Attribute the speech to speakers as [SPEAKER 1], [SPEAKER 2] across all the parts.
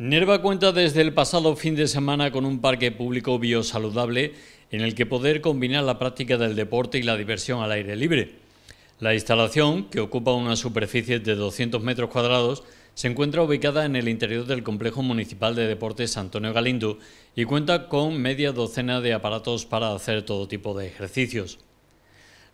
[SPEAKER 1] Nerva cuenta desde el pasado fin de semana con un parque público biosaludable en el que poder combinar la práctica del deporte y la diversión al aire libre. La instalación, que ocupa una superficie de 200 metros cuadrados, se encuentra ubicada en el interior del Complejo Municipal de Deportes Antonio Galindo y cuenta con media docena de aparatos para hacer todo tipo de ejercicios.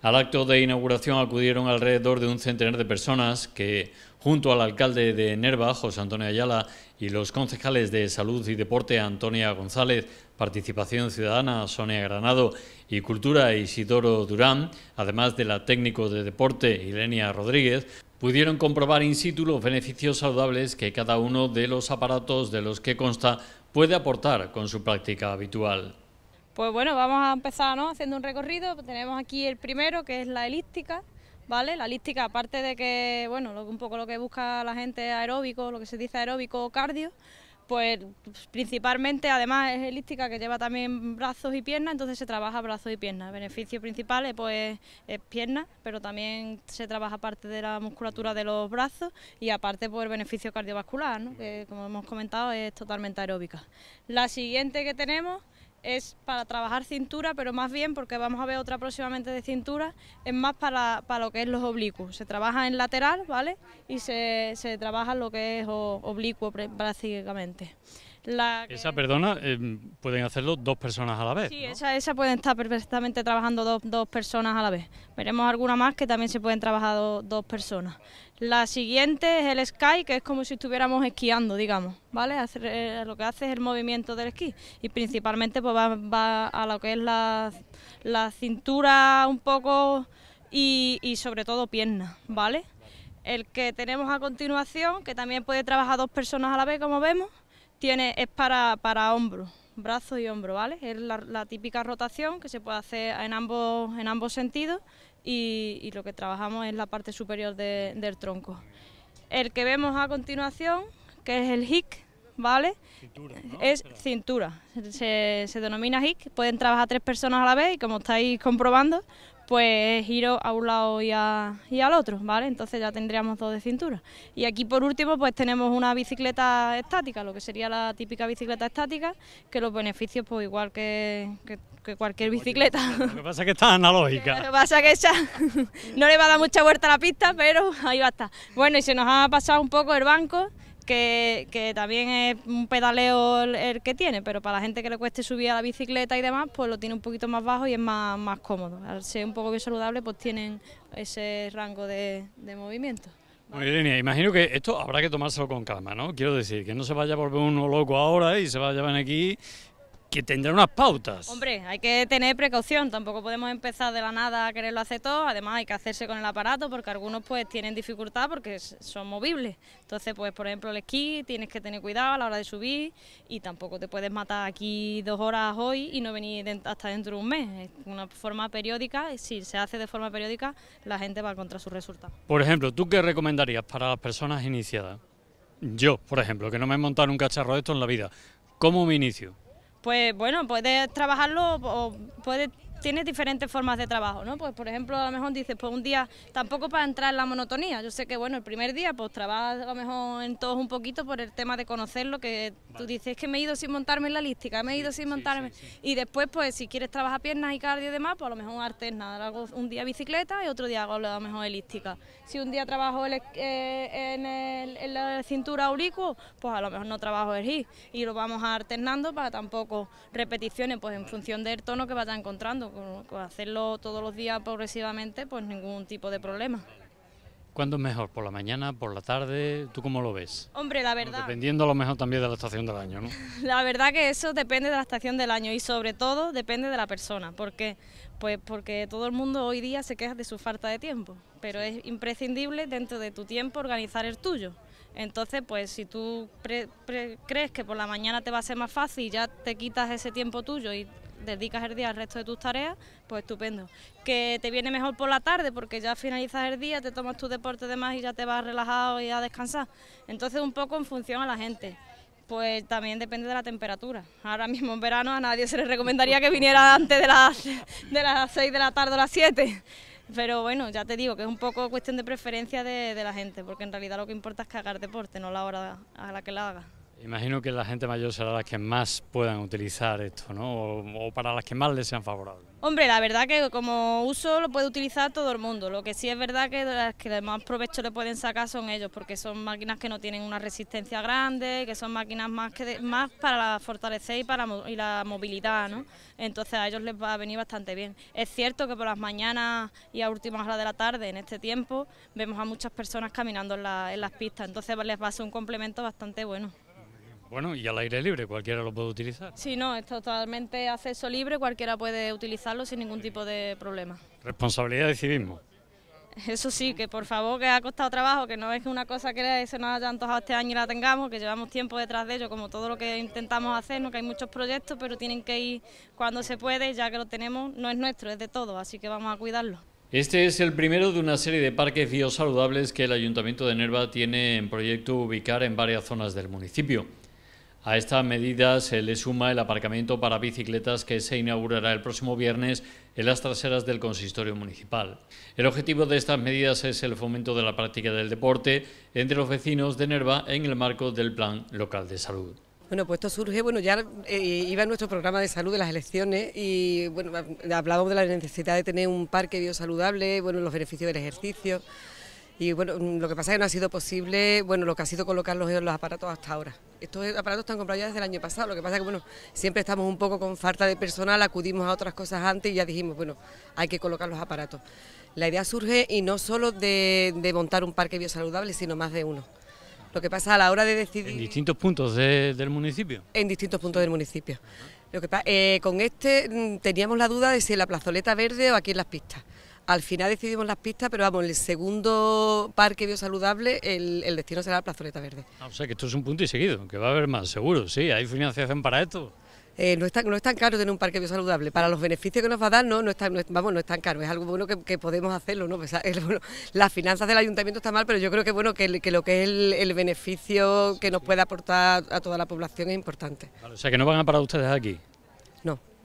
[SPEAKER 1] Al acto de inauguración acudieron alrededor de un centenar de personas que junto al alcalde de Nerva, José Antonio Ayala, y los concejales de Salud y Deporte, Antonia González, Participación Ciudadana, Sonia Granado y Cultura, Isidoro Durán, además de la técnico de deporte, Ilenia Rodríguez, pudieron comprobar in situ los beneficios saludables que cada uno de los aparatos de los que consta puede aportar con su práctica habitual.
[SPEAKER 2] Pues bueno, vamos a empezar haciendo un recorrido. Tenemos aquí el primero, que es la elíptica, ¿vale? La lística, aparte de que, bueno, un poco lo que busca la gente aeróbico, lo que se dice aeróbico o cardio, pues principalmente, además es elíptica... que lleva también brazos y piernas, entonces se trabaja brazos y piernas. El beneficio principal pues, es piernas, pero también se trabaja parte de la musculatura de los brazos y aparte por pues, el beneficio cardiovascular, que como hemos comentado es totalmente aeróbica. La siguiente que tenemos es para trabajar cintura, pero más bien, porque vamos a ver otra próximamente de cintura, es más para, lo que es los oblicuos. Se trabaja en lateral, ¿vale? Y se, se trabaja lo que es oblicuo prácticamente.
[SPEAKER 1] Esa, perdona, em, pueden hacerlo dos personas a la vez. Sí, esa,
[SPEAKER 2] esa pueden estar perfectamente trabajando dos, personas a la vez. Veremos alguna más que también se pueden trabajar dos personas. La siguiente es el sky, que es como si estuviéramos esquiando, digamos, ¿vale? Hacer, eh, lo que hace es el movimiento del esquí y principalmente pues va, a lo que es la, cintura un poco y, y sobre todo piernas, ¿vale? El que tenemos a continuación, que también puede trabajar dos personas a la vez, como vemos, tiene, es para, para hombro, brazo y hombro, ¿vale? Es la, típica rotación que se puede hacer en ambos, en ambos sentidos y, lo que trabajamos es la parte superior del tronco. El que vemos a continuación, que es el hic, ¿vale? Es cintura, se, se denomina hic, pueden trabajar tres personas a la vez y como estáis comprobando, pues giro a un lado y, a, al otro, ¿vale? Entonces ya tendríamos dos de cintura. Y aquí por último pues tenemos una bicicleta estática, lo que sería la típica bicicleta estática, que los beneficios pues igual que, que, cualquier bicicleta. Lo que
[SPEAKER 1] pasa es que está analógica. Lo que
[SPEAKER 2] pasa es que esa no le va a dar mucha vuelta a la pista, pero ahí va a estar. Bueno, y se nos ha pasado un poco el banco, que, también es un pedaleo el, que tiene, pero para la gente que le cueste subir a la bicicleta y demás, pues lo tiene un poquito más bajo y es más, más cómodo. Al ser un poco más saludable pues tienen ese rango de, movimiento.
[SPEAKER 1] Bueno, imagino que esto habrá que tomárselo con calma, ¿no? Quiero decir, que no se vaya a volver uno loco ahora y se vaya a llevar aquí que tendrá unas pautas. Hombre,
[SPEAKER 2] hay que tener precaución, tampoco podemos empezar de la nada a quererlo hacer todo, además hay que hacerse con el aparato porque algunos pues tienen dificultad porque son movibles. Entonces, pues por ejemplo el esquí tienes que tener cuidado a la hora de subir y tampoco te puedes matar aquí dos horas hoy y no venir hasta dentro de un mes. ...es Una forma periódica, y si se hace de forma periódica, la gente va contra encontrar sus resultados.
[SPEAKER 1] Por ejemplo, ¿tú qué recomendarías para las personas iniciadas? Yo, por ejemplo, que no me he montado un cacharro de esto en la vida, ¿cómo me inicio?
[SPEAKER 2] pues bueno, puedes trabajarlo o puedes tienes diferentes formas de trabajo, ¿no? Pues por ejemplo, a lo mejor dices, pues un día tampoco para entrar en la monotonía. Yo sé que bueno, el primer día pues trabajas a lo mejor en todos un poquito por el tema de conocerlo, que tú dices que me he ido sin montarme en la lística, me he ido sin montarme. y después pues si quieres trabajar piernas y cardio y demás, pues a lo mejor alternas, hago un día bicicleta y otro día hago a lo mejor elística. Si un día trabajo eh, en, la cintura oblicuo, pues a lo mejor no trabajo el y lo vamos alternando para tampoco repeticiones pues en función del tono que vaya encontrando hacerlo todos los días progresivamente, pues ningún tipo de problema.
[SPEAKER 1] ¿Cuándo es mejor? ¿Por la mañana? ¿Por la tarde? ¿Tú cómo lo ves?
[SPEAKER 2] Hombre, la verdad.
[SPEAKER 1] dependiendo a lo mejor también de la estación del año, ¿no?
[SPEAKER 2] la verdad que eso depende de la estación del año y sobre todo depende de la persona. ¿Por qué? Pues porque todo el mundo hoy día se queja de su falta de tiempo, pero es imprescindible dentro de tu tiempo organizar el tuyo. Entonces, pues si tú crees que por la mañana te va a ser más fácil, ya te quitas ese tiempo tuyo y dedicas el día al resto de tus tareas, pues estupendo. Que te viene mejor por la tarde porque ya finalizas el día, te tomas tu deporte de más... y ya te vas relajado y a descansar. Entonces un poco en función a la gente. Pues también depende de la temperatura. Ahora mismo en verano a nadie se le recomendaría que viniera antes de las, de las 6 de la tarde o las 7. Pero bueno, ya te digo que es un poco cuestión de preferencia de, la gente, porque en realidad lo que importa es que haga deporte, no la hora a la que la haga.
[SPEAKER 1] Imagino que la gente mayor será la que más puedan utilizar esto, ¿no? O, para las que más les sean favorables.
[SPEAKER 2] Hombre, la verdad que como uso lo puede utilizar todo el mundo. Lo que sí es verdad que las que más provecho le pueden sacar son ellos, porque son máquinas que no tienen una resistencia grande, que son máquinas más que más para fortalecer y para y la movilidad, ¿no? Entonces a ellos les va a venir bastante bien. Es cierto que por las mañanas y a últimas horas de la tarde, en este tiempo, vemos a muchas personas caminando en las pistas, entonces les va a ser un complemento bastante bueno.
[SPEAKER 1] Bueno, y al aire libre, cualquiera lo puede utilizar.
[SPEAKER 2] Sí, no, es totalmente acceso libre, cualquiera puede utilizarlo sin ningún tipo de problema.
[SPEAKER 1] Responsabilidad de civismo.
[SPEAKER 2] Eso sí, que por favor, que ha costado trabajo, que no es una cosa que se nos haya antojado este año y la tengamos, que llevamos tiempo detrás de ello, como todo lo que intentamos hacer, ¿no? que hay muchos proyectos, pero tienen que ir cuando se puede, ya que lo tenemos, no es nuestro, es de todo, así que vamos a cuidarlo.
[SPEAKER 1] Este es el primero de una serie de parques biosaludables que el Ayuntamiento de Nerva tiene en proyecto ubicar en varias zonas del municipio. A estas medidas se le suma el aparcamiento para bicicletas que se inaugurará el próximo viernes en las traseras del consistorio municipal. El objetivo de estas medidas es el fomento de la práctica del deporte entre los vecinos de Nerva en el marco del Plan Local de Salud.
[SPEAKER 3] Bueno, pues esto surge, bueno, ya eh, iba en nuestro programa de salud de las elecciones y bueno, hablábamos de la necesidad de tener un parque biosaludable, bueno, los beneficios del ejercicio. Y bueno, mm, lo que pasa es que no ha sido posible, bueno, lo que ha sido colocar los aparatos hasta ahora. Estos eh, aparatos están comprados ya desde el año pasado, lo que pasa es que bueno, siempre estamos un poco con falta de personal, acudimos a otras cosas antes y ya dijimos, bueno, hay que colocar los aparatos. La idea surge y no solo de, montar un parque biosaludable, sino más de uno. Lo que pasa a la hora de decidir...
[SPEAKER 1] En distintos puntos del municipio.
[SPEAKER 3] En distintos puntos del municipio. Lo que pasa, eh, con este mm, teníamos la duda de si en la plazoleta verde o aquí en las pistas. Al final decidimos las pistas, pero vamos, el segundo parque biosaludable, el, el destino será la plazoleta verde.
[SPEAKER 1] Ah, o sea que esto es un punto y seguido, que va a haber más, seguro, sí, hay financiación para esto.
[SPEAKER 3] Eh, no, es tan, no es tan caro tener un parque biosaludable. Para los beneficios que nos va a dar, no, no es vamos, no es tan caro. Es algo bueno que, podemos hacerlo, ¿no? Pues, las finanzas del ayuntamiento está mal, pero yo creo que bueno que, lo que es el, beneficio que nos puede aportar a toda la población es importante. o
[SPEAKER 1] sea que no van a parar ustedes aquí.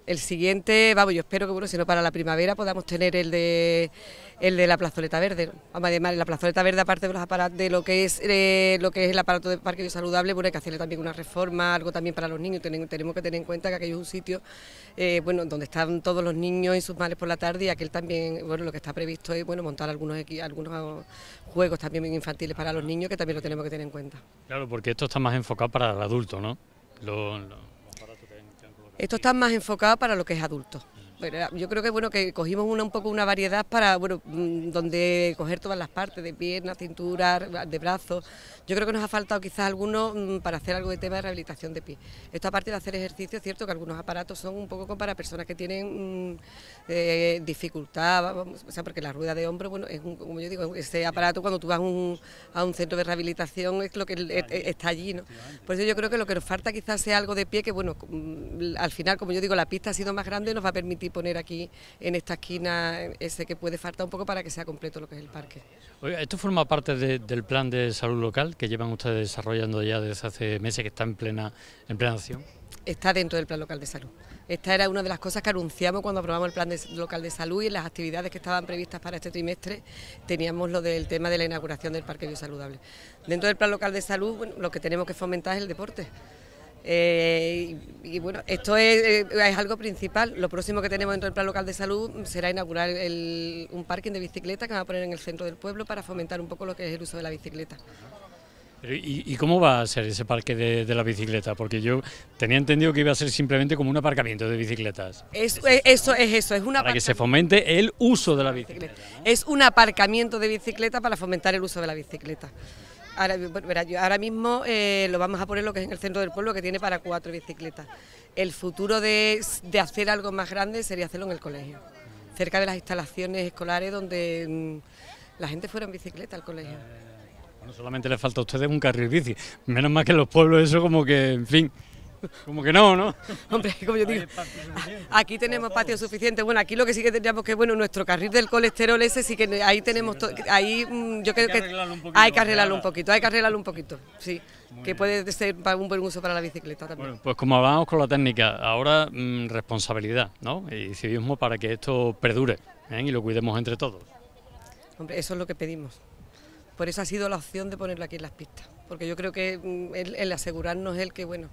[SPEAKER 3] El siguiente, vamos, yo espero que, bueno, si no para la primavera podamos tener el de, el de la plazoleta verde. vamos Además, en la plazoleta verde, aparte de de lo que es eh, lo que es el aparato de parque saludable, bueno, hay que hacerle también una reforma, algo también para los niños. Tenemos, tenemos que tener en cuenta que aquello es un sitio, eh, bueno, donde están todos los niños y sus males por la tarde y aquel también, bueno, lo que está previsto es, bueno, montar algunos, algunos juegos también infantiles para los niños que también lo tenemos que tener en cuenta.
[SPEAKER 1] Claro, porque esto está más enfocado para el adulto, ¿no?
[SPEAKER 3] Esto está más enfocado para lo que es adulto. Ah, yo creo que bueno que cogimos una, un poco una variedad para bueno mm, donde coger todas las partes de piernas, cintura, de brazos. Yo creo que nos ha faltado quizás alguno mm, para hacer algo de tema de rehabilitación de pie. Esto aparte de hacer ejercicio, es cierto que algunos aparatos son un poco para personas que tienen mm, eh, dificultad, o sea, porque la rueda de hombro, bueno, es como yo digo, ese aparato cuando tú vas a un centro de rehabilitación es lo que e, e, está allí, ¿no? Por eso yo creo que lo que nos falta quizás sea algo de pie que bueno, al final como yo digo la pista ha sido más grande y nos va a permitir poner aquí en esta esquina ese que puede faltar un poco para que sea completo lo que es el parque.
[SPEAKER 1] esto forma parte del plan de salud local que llevan ustedes desarrollando ya desde hace meses, que está en plena, en plena acción
[SPEAKER 3] está dentro del Plan Local de Salud. Esta era una de las cosas que anunciamos cuando aprobamos el Plan Local de Salud y las actividades que estaban previstas para este trimestre teníamos lo del tema de la inauguración del Parque Biosaludable. Dentro del Plan Local de Salud, lo que tenemos que fomentar es el deporte. Eh, y, bueno, esto eh, es, algo principal. Lo próximo que tenemos dentro del Plan Local de Salud será inaugurar un parking de bicicleta que va a poner en el centro del pueblo para fomentar un poco lo que es el uso de la bicicleta.
[SPEAKER 1] ¿y, cómo va a ser ese parque de, la bicicleta? Porque yo tenía entendido que iba a ser simplemente como un aparcamiento de bicicletas.
[SPEAKER 3] Es, es eh, eso, es eso, es una Para que
[SPEAKER 1] se fomente el uso de la bicicleta.
[SPEAKER 3] Es un aparcamiento de bicicleta para fomentar el uso de la bicicleta ahora, ahora mismo eh, lo vamos a poner lo que es en el centro del pueblo, que tiene para cuatro bicicletas. El futuro de, hacer algo más grande sería hacerlo en el colegio, cerca de las instalaciones escolares donde mm, la gente fuera en bicicleta al colegio. Eh,
[SPEAKER 1] bueno, solamente le falta a ustedes un carril bici. Menos más que en los pueblos eso como que, en fin. Como que no, ¿no?
[SPEAKER 3] Hombre, como yo digo, aquí tenemos patio suficiente. Bueno, aquí lo que sí que tendríamos que, bueno, nuestro carril del colesterol ese sí que ahí tenemos, ahí mm, yo creo que hay que arreglarlo un poquito, hay que arreglarlo un poquito, sí. que puede ser un buen uso para la bicicleta también. Bueno,
[SPEAKER 1] pues como hablábamos con la técnica, ahora mm, responsabilidad, ¿no? Y civismo para que esto perdure ¿eh? y lo cuidemos entre todos.
[SPEAKER 3] Hombre, eso es lo que pedimos. Por eso ha sido la opción de ponerlo aquí en las pistas, porque yo creo que mm, el, el asegurarnos el que, bueno,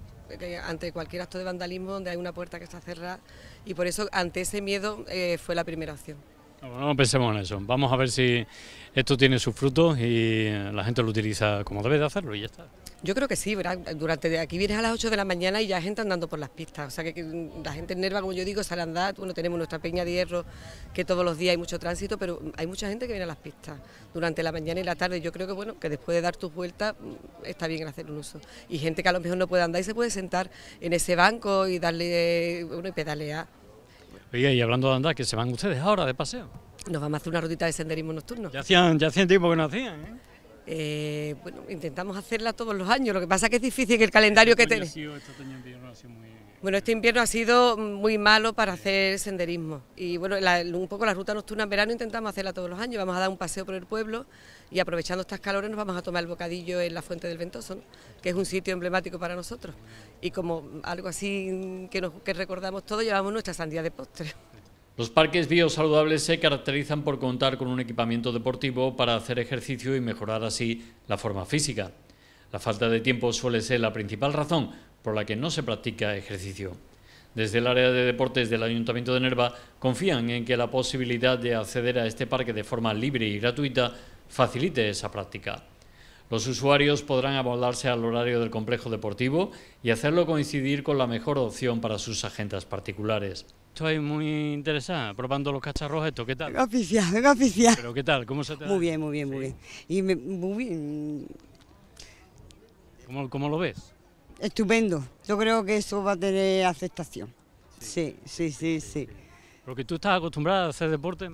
[SPEAKER 3] ante cualquier acto de vandalismo donde hay una puerta que está cerrada y por eso ante ese miedo eh, fue la primera opción.
[SPEAKER 1] No, no pensemos en eso, vamos a ver si esto tiene sus frutos y la gente lo utiliza como debe de hacerlo y ya está.
[SPEAKER 3] Yo creo que sí, ¿verdad? Durante aquí vienes a las 8 de la mañana y ya hay gente andando por las pistas. O sea que, la gente en Nerva, como yo digo, sale a andar. Bueno, tenemos nuestra peña de hierro, que todos los días hay mucho tránsito, pero hay mucha gente que viene a las pistas durante la mañana y la tarde. Yo creo que, bueno, que después de dar tus vueltas mm, está bien hacer un uso. Y gente que a lo mejor no puede andar y se puede sentar en ese banco y darle, eh, bueno, y pedalear.
[SPEAKER 1] Oye, y hablando de andar, ¿qué se van ustedes ahora de paseo.
[SPEAKER 3] Nos vamos a hacer una rutita de senderismo nocturno. Ya
[SPEAKER 1] hacían, ya hacían tiempo
[SPEAKER 3] que no hacían, ¿eh? Eh, bueno, intentamos hacerla todos los años, lo que pasa que es difícil el calendario este que tenemos.
[SPEAKER 1] Este
[SPEAKER 3] bueno, este invierno ha sido muy malo para hacer senderismo y bueno, un poco la ruta nocturna en verano intentamos hacerla todos los años, vamos a dar un paseo por el pueblo y aprovechando estas calores nos vamos a tomar el bocadillo en la Fuente del Ventoso, que es un sitio emblemático para nosotros y como algo así que, nos, que recordamos todos... llevamos nuestra sandía de postre.
[SPEAKER 1] Los parques biosaludables se caracterizan por contar con un equipamiento deportivo para hacer ejercicio y mejorar así la forma física. La falta de tiempo suele ser la principal razón por la que no se practica ejercicio. Desde el área de deportes del Ayuntamiento de Nerva confían en que la posibilidad de acceder a este parque de forma libre y gratuita facilite esa práctica. Los usuarios podrán abordarse al horario del complejo deportivo y hacerlo coincidir con la mejor opción para sus agendas particulares. Estoy muy interesada probando los cacharros esto, ¿qué tal? Oficial, oficial. ¿Pero qué tal? ¿Cómo se te Muy bien, muy bien, muy
[SPEAKER 4] bien. ¿Cómo, ¿Cómo, lo ves? Estupendo. Yo creo que eso va a tener aceptación. sí, sí. sí. sí.
[SPEAKER 1] Porque tú estás acostumbrada a hacer deporte,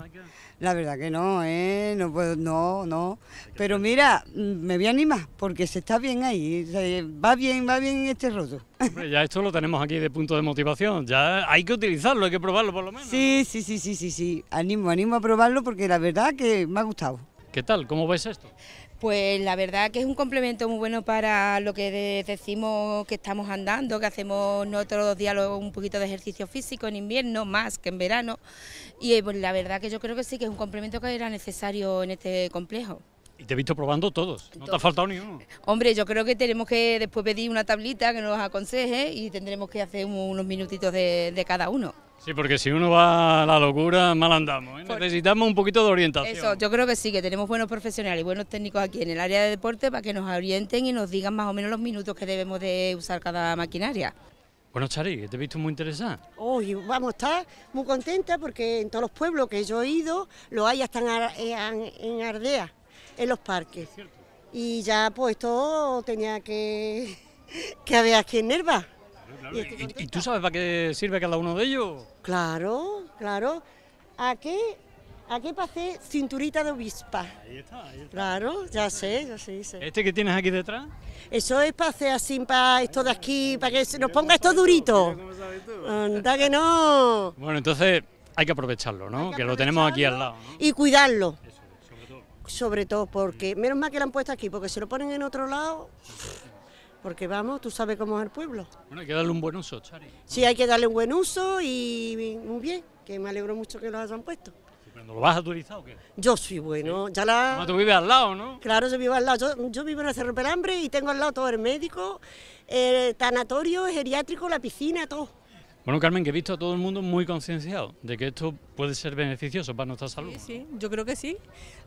[SPEAKER 4] La verdad que no, ¿eh? No, puedo, no, no. Pero mira, mm, me voy a animar, porque se está bien ahí. va bien, va bien este roto.
[SPEAKER 1] ya esto lo tenemos aquí de punto de motivación. Ya hay que utilizarlo, hay que probarlo por lo menos.
[SPEAKER 4] Sí, sí, sí, sí, sí, sí. Animo, animo a probarlo porque la verdad que me ha gustado.
[SPEAKER 1] ¿Qué tal? ¿Cómo
[SPEAKER 3] ves esto? pues la verdad que es un complemento muy bueno para lo que decimos que estamos andando, que hacemos nosotros los días un poquito de ejercicio físico en invierno, más que en verano, y eh, pues la verdad que yo creo que sí que es un complemento que era necesario en este complejo.
[SPEAKER 1] Y te he visto probando todos, no te ha faltado ni uno.
[SPEAKER 3] Hombre, yo creo que tenemos que después pedir una tablita que nos aconseje y tendremos que hacer unos minutitos de cada uno.
[SPEAKER 1] Sí, porque si uno va a la locura, mal andamos. ¿eh? Necesitamos un poquito de orientación.
[SPEAKER 3] Eso, yo creo que sí, que tenemos buenos profesionales y buenos técnicos aquí en el área de deporte para que nos orienten y nos digan más o menos los minutos que debemos de usar cada maquinaria.
[SPEAKER 1] Bueno, Chari, te he visto muy interesada.
[SPEAKER 3] Hoy vamos a estar muy
[SPEAKER 4] contenta porque en todos los pueblos que yo he ido, los hay hasta eh, en, Ardea, en los parques. Y ya pues todo tenía que, que haber
[SPEAKER 1] aquí en Nerva y, tú sabes para qué sirve cada uno de ellos? Claro,
[SPEAKER 4] claro. Aquí qué pasé cinturita de obispa. Ahí está, Claro, ya sé, ya sé,
[SPEAKER 1] ¿Este que tienes aquí detrás?
[SPEAKER 4] Eso es para hacer así, para esto de aquí, para que se nos ponga esto durito. que no.
[SPEAKER 1] Bueno, entonces hay que aprovecharlo, ¿no? Que, lo tenemos aquí al lado.
[SPEAKER 4] Y cuidarlo. Eso, sobre todo. Sobre todo, porque menos mal que lo han puesto aquí, porque si lo ponen en otro lado porque vamos, tú sabes cómo es el pueblo.
[SPEAKER 1] Bueno, hay que darle un buen uso, Chari.
[SPEAKER 4] Sí, hay que darle un buen uso y muy bien, que me alegro mucho que lo hayan puesto.
[SPEAKER 1] ¿Pero no lo vas a utilizar o qué? Yo soy bueno, ya la... tú vives al
[SPEAKER 4] lado, ¿no? Claro, yo vivo al lado, yo, vivo en el Cerro Pelambre y tengo al lado todo el médico, el tanatorio, el geriátrico, la piscina, todo.
[SPEAKER 1] Bueno, Carmen, que he visto a todo el mundo muy concienciado de que esto puede ser beneficioso para nuestra salud. Sí,
[SPEAKER 4] sí, yo creo que sí.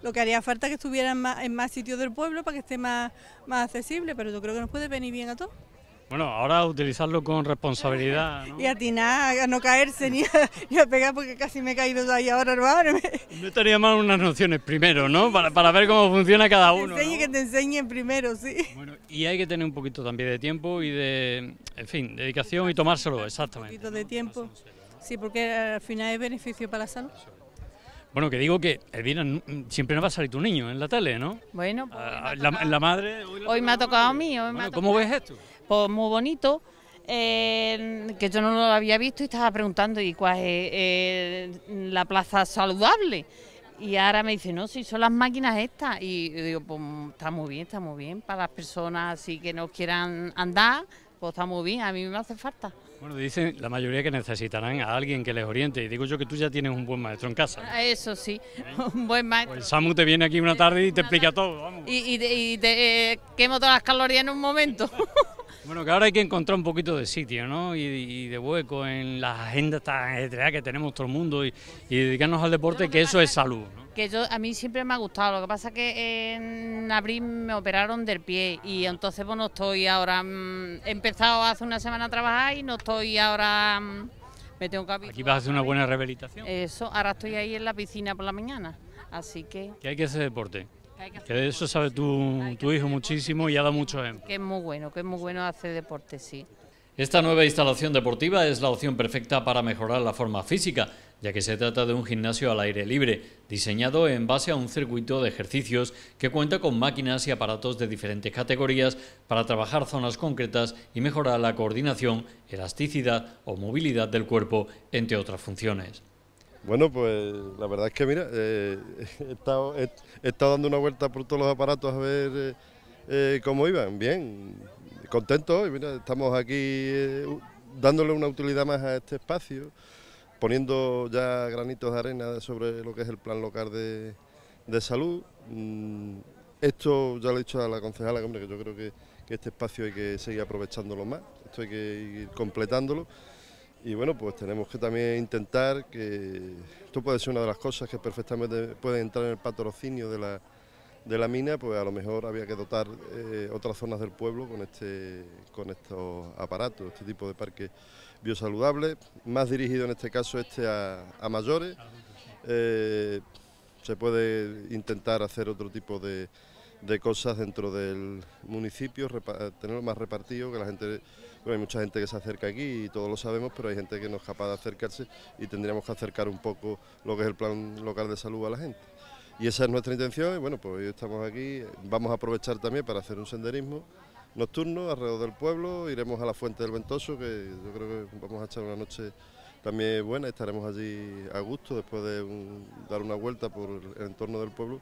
[SPEAKER 4] Lo que haría falta que estuvieran en más, en más sitios del pueblo para que esté más, más accesible, pero yo creo que nos puede venir bien a todos.
[SPEAKER 1] Bueno, ahora utilizarlo con responsabilidad. ¿no?
[SPEAKER 4] Y nada, a no caerse ni a, pegar porque casi me he caído ahí ahora, hermano.
[SPEAKER 1] No estaría mal unas nociones primero, ¿no? Para, ver cómo funciona cada uno.
[SPEAKER 4] Que te enseñen primero, sí. Bueno,
[SPEAKER 1] y hay que tener un poquito también de tiempo y de, en fin, dedicación y tomárselo, exactamente.
[SPEAKER 4] Un poquito de tiempo. Sí, porque al final es
[SPEAKER 5] beneficio para la salud.
[SPEAKER 1] Bueno, que digo que, vino eh, siempre nos va a salir tu niño en la tele,
[SPEAKER 5] ¿no? Bueno, pues,
[SPEAKER 1] ah, ah, la, madre...
[SPEAKER 5] Hoy, me ha tocado a mí, hoy ¿Cómo ves esto? Pues muy bonito. Eh, que yo no lo había visto y estaba preguntando, ¿y cuál es eh, la plaza saludable? Y ahora me dice, no, si son las máquinas estas. Y yo digo, pues está muy bien, está muy bien. Para las personas así que no quieran andar, pues está muy bien, a mí me hace falta.
[SPEAKER 1] Bueno, dicen la mayoría que necesitarán a alguien que les oriente. Y digo yo que tú ya tienes un buen maestro en casa.
[SPEAKER 5] Eso sí, ¿Eh? un buen maestro. Pues
[SPEAKER 1] Samu te viene aquí una tarde y te explica todo.
[SPEAKER 5] Vamos. Y, y, te, quemo todas las calorías en un momento.
[SPEAKER 1] Bueno, que ahora hay que encontrar un poquito de sitio, ¿no? Y, de hueco en las agendas tan ajetreadas que tenemos todo el mundo y, dedicarnos al deporte, que, eso es salud.
[SPEAKER 5] ¿no? Que a mí siempre me ha gustado, lo que pasa que en abril me operaron del pie y entonces bueno pues, estoy ahora, mm, he empezado hace una semana a trabajar y no estoy ahora... Mm, me tengo que Aquí vas
[SPEAKER 1] a hacer una buena rehabilitación.
[SPEAKER 5] Eso, ahora estoy ahí en la piscina por la mañana, así que...
[SPEAKER 1] Que hay que hacer deporte. Que eso sabe tu, hijo muchísimo y ha dado mucho ejemplo.
[SPEAKER 5] Que es muy bueno, que es muy bueno hacer deporte, sí.
[SPEAKER 1] Esta nueva instalación deportiva es la opción perfecta para mejorar la forma física, ya que se trata de un gimnasio al aire libre, diseñado en base a un circuito de ejercicios que cuenta con máquinas y aparatos de diferentes categorías para trabajar zonas concretas y mejorar la coordinación, elasticidad o movilidad del cuerpo, entre otras funciones.
[SPEAKER 6] Bueno, pues la verdad es que mira, eh, he, estado, dando una vuelta por todos los aparatos a ver eh, eh, cómo iban. Bien, contento Y mira, estamos aquí dándole una utilidad más a este espacio, poniendo ya granitos de arena sobre lo que es el plan local de, de salud. Mm, esto ya lo he dicho a la concejala, que, que yo creo que, que este espacio hay que seguir aprovechándolo más, esto hay que ir completándolo y bueno, pues tenemos que también intentar que esto puede ser una de las cosas que perfectamente puede entrar en el patrocinio de la, mina, pues a lo mejor había que dotar eh, otras zonas del pueblo con, este, con estos aparatos, este tipo de parque biosaludables, más dirigido en este caso este a, mayores. Eh, se puede intentar hacer otro tipo de, de cosas dentro del municipio, tenerlo más repartido, que la gente hay mucha gente que se acerca aquí y todos lo sabemos, pero hay gente que no es capaz de acercarse y tendríamos que acercar un poco lo que es el plan local de salud a la gente. Y esa es nuestra intención y bueno, pues hoy estamos aquí, vamos a aprovechar también para hacer un senderismo nocturno alrededor del pueblo, iremos a la Fuente del Ventoso, que yo creo que vamos a echar una noche también buena, estaremos allí a gusto después de dar una vuelta por el entorno del pueblo.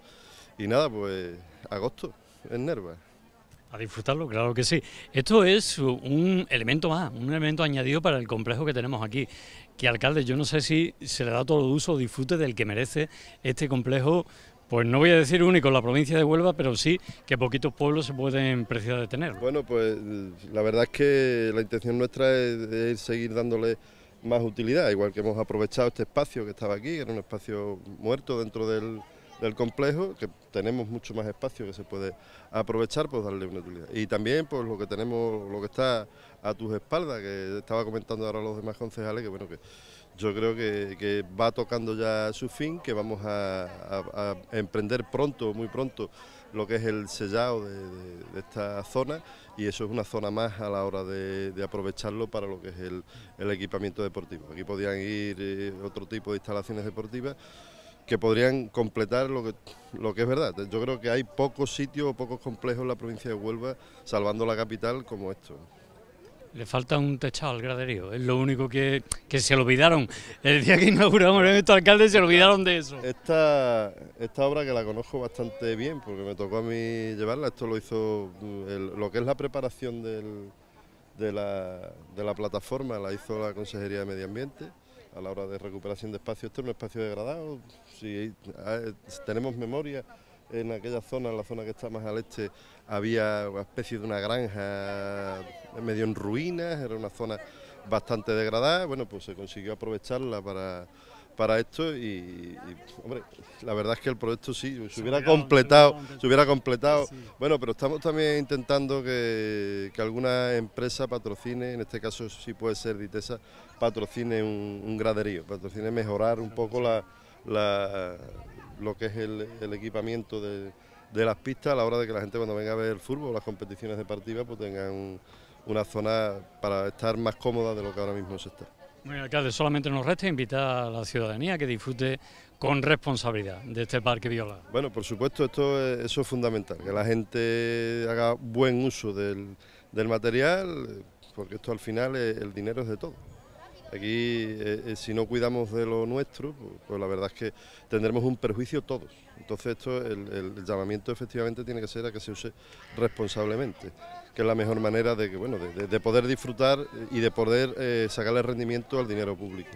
[SPEAKER 6] Y nada, pues agosto en Nerva.
[SPEAKER 1] A disfrutarlo, claro que sí. Esto es un elemento más, un elemento añadido para el complejo que tenemos aquí. Que alcalde, yo no sé si se le da todo el uso o disfrute del que merece este complejo, pues no voy a decir único en la provincia de Huelva, pero sí que poquitos pueblos se pueden preciar de tener.
[SPEAKER 6] Bueno, pues la verdad es que la intención nuestra es, es seguir dándole más utilidad, igual que hemos aprovechado este espacio que estaba aquí, que era un espacio muerto dentro del del complejo, que tenemos mucho más espacio que se puede aprovechar, pues darle una utilidad. Y también pues lo que tenemos, lo que está a tus espaldas, que estaba comentando ahora los demás concejales, que bueno que yo creo que, va tocando ya su fin, que vamos a, emprender pronto, muy pronto, lo que es el sellado de, esta zona y eso es una zona más a la hora de, aprovecharlo para lo que es el, el, equipamiento deportivo. Aquí podían ir eh, otro tipo de instalaciones deportivas que podrían completar lo que, lo que es verdad. Yo creo que hay pocos sitios o pocos complejos en la provincia de Huelva, salvando la capital, como esto.
[SPEAKER 1] Le falta un techado al graderío, es lo único que, que se olvidaron. El día que inauguramos el
[SPEAKER 6] alcalde se olvidaron de eso. Esta, esta obra que la conozco bastante bien, porque me tocó a mí llevarla, esto lo hizo mm, lo que es la preparación de, la, de la plataforma, la hizo la Consejería de Medio Ambiente a la hora de recuperación de espacio. Este es un espacio degradado, si tenemos memoria, en aquella zona, en la zona que está más al este, había una especie de una granja medio en ruinas, era una zona bastante degradada, bueno, pues se consiguió aprovecharla para, para esto y, y, hombre, la verdad es que el proyecto sí, se hubiera completado, se hubiera completado, bueno, pero estamos también intentando que, que alguna empresa patrocine, en este caso sí puede ser Ditesa, patrocine un, graderío, patrocine mejorar un poco lo que es el, equipamiento de, las pistas a la hora de que la gente cuando venga a ver el fútbol, las competiciones deportivas, pues tengan una zona para estar más cómoda de lo que ahora mismo se está.
[SPEAKER 1] Bueno, alcalde, solamente nos resta invitar a la ciudadanía que disfrute con responsabilidad de este parque Viola.
[SPEAKER 6] Bueno, por supuesto, esto es, eso es fundamental, que la gente haga buen uso del, material, porque esto al final el dinero es de todo. Aquí, eh, eh, si no cuidamos de lo nuestro, pues, pues, la verdad es que tendremos un perjuicio todos. Entonces, esto, el, llamamiento efectivamente tiene que ser a que se use responsablemente, que es la mejor manera de, bueno, de, poder disfrutar y de poder eh, sacarle rendimiento al dinero público.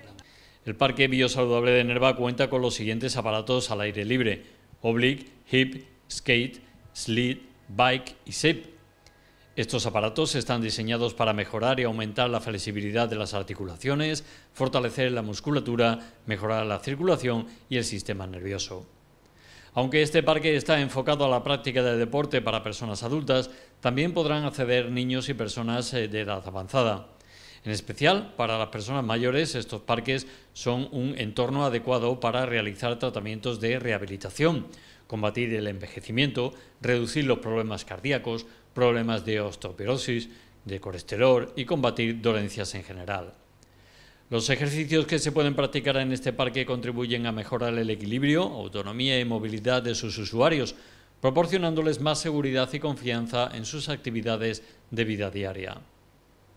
[SPEAKER 1] El Parque Biosaludable de Nerva cuenta con los siguientes aparatos al aire libre, Oblique, Hip, Skate, Slid, Bike y Zip estos aparatos están diseñados para mejorar y aumentar la flexibilidad de las articulaciones, fortalecer la musculatura, mejorar la circulación y el sistema nervioso. Aunque este parque está enfocado a la práctica de deporte para personas adultas, también podrán acceder niños y personas eh, de edad avanzada. En especial para las personas mayores, estos parques son un entorno adecuado para realizar tratamientos de rehabilitación, combatir el envejecimiento, reducir los problemas cardíacos, problemas de osteoporosis, de colesterol y combatir dolencias en general. Los ejercicios que se pueden practicar en este parque contribuyen a mejorar el equilibrio, autonomía y movilidad de sus usuarios, proporcionándoles más seguridad y confianza en sus actividades de vida diaria.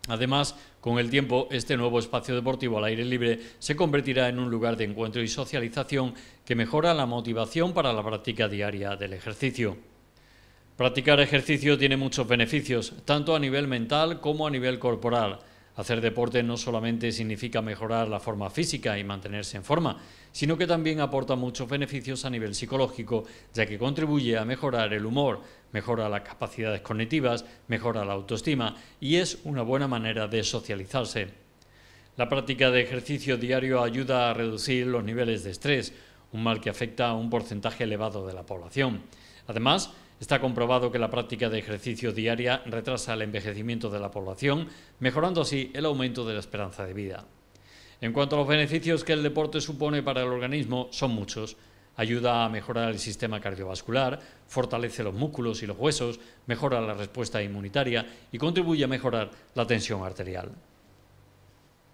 [SPEAKER 1] Además, con el tiempo, este nuevo espacio deportivo al aire libre se convertirá en un lugar de encuentro y socialización que mejora la motivación para la práctica diaria del ejercicio. Practicar ejercicio tiene muchos beneficios, tanto a nivel mental como a nivel corporal. Hacer deporte no solamente significa mejorar la forma física y mantenerse en forma, sino que también aporta muchos beneficios a nivel psicológico, ya que contribuye a mejorar el humor, mejora las capacidades cognitivas, mejora la autoestima y es una buena manera de socializarse. La práctica de ejercicio diario ayuda a reducir los niveles de estrés, un mal que afecta a un porcentaje elevado de la población. Además, Está comprobado que la práctica de ejercicio diaria retrasa el envejecimiento de la población, mejorando así el aumento de la esperanza de vida. En cuanto a los beneficios que el deporte supone para el organismo, son muchos. Ayuda a mejorar el sistema cardiovascular, fortalece los músculos y los huesos, mejora la respuesta inmunitaria y contribuye a mejorar la tensión arterial.